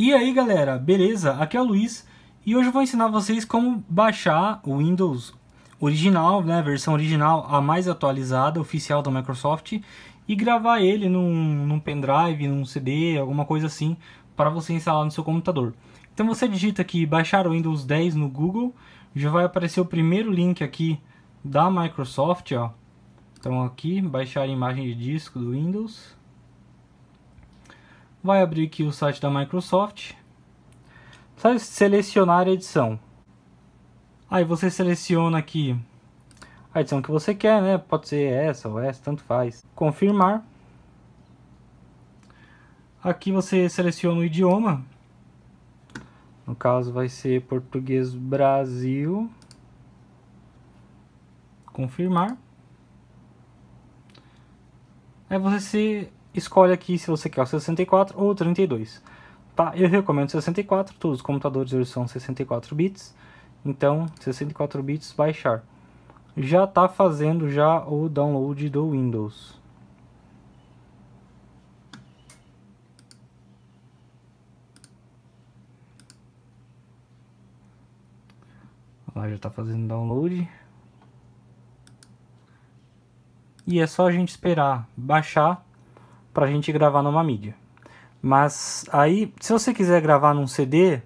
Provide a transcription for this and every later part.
E aí galera, beleza? Aqui é o Luiz e hoje eu vou ensinar vocês como baixar o Windows original, né, versão original, a mais atualizada, oficial da Microsoft e gravar ele num, num pendrive, num CD, alguma coisa assim para você instalar no seu computador. Então você digita aqui baixar o Windows 10 no Google, já vai aparecer o primeiro link aqui da Microsoft, ó. Então aqui, baixar a imagem de disco do Windows. Vai abrir aqui o site da Microsoft. Vai selecionar a edição. Aí você seleciona aqui a edição que você quer, né? Pode ser essa ou essa, tanto faz. Confirmar. Aqui você seleciona o idioma. No caso vai ser português Brasil. Confirmar. Aí é você escolhe aqui se você quer o 64 ou o 32. Tá? Eu recomendo 64, todos os computadores hoje são 64 bits, então 64 bits baixar. Já está fazendo já o download do Windows. Lá já está fazendo download. E é só a gente esperar baixar para a gente gravar numa mídia. Mas aí, se você quiser gravar num CD,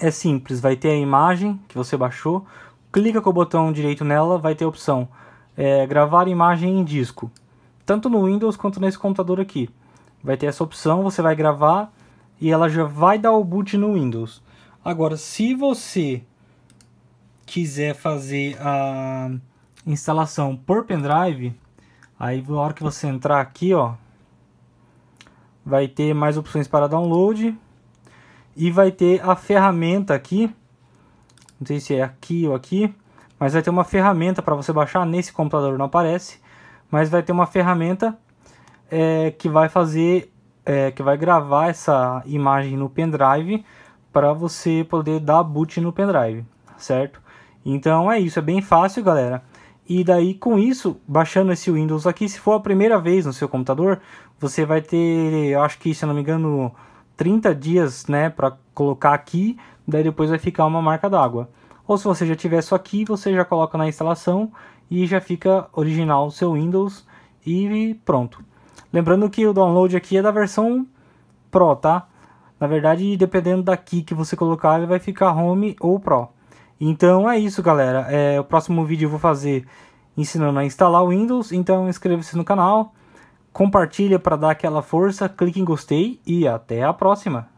é simples, vai ter a imagem que você baixou, clica com o botão direito nela, vai ter a opção é, gravar imagem em disco, tanto no Windows quanto nesse computador aqui. Vai ter essa opção, você vai gravar e ela já vai dar o boot no Windows. Agora, se você quiser fazer a instalação por pendrive, Aí na hora que você entrar aqui, ó, vai ter mais opções para download e vai ter a ferramenta aqui, não sei se é aqui ou aqui, mas vai ter uma ferramenta para você baixar, nesse computador não aparece, mas vai ter uma ferramenta é, que vai fazer, é, que vai gravar essa imagem no pendrive para você poder dar boot no pendrive, certo? Então é isso, é bem fácil, galera. E daí com isso, baixando esse Windows aqui, se for a primeira vez no seu computador, você vai ter, acho que se eu não me engano, 30 dias, né, para colocar aqui, daí depois vai ficar uma marca d'água. Ou se você já tiver isso aqui, você já coloca na instalação e já fica original o seu Windows e pronto. Lembrando que o download aqui é da versão Pro, tá? Na verdade, dependendo daqui que você colocar, ele vai ficar Home ou Pro. Então é isso, galera. É, o próximo vídeo eu vou fazer ensinando a instalar o Windows. Então inscreva-se no canal, compartilha para dar aquela força, clique em gostei e até a próxima.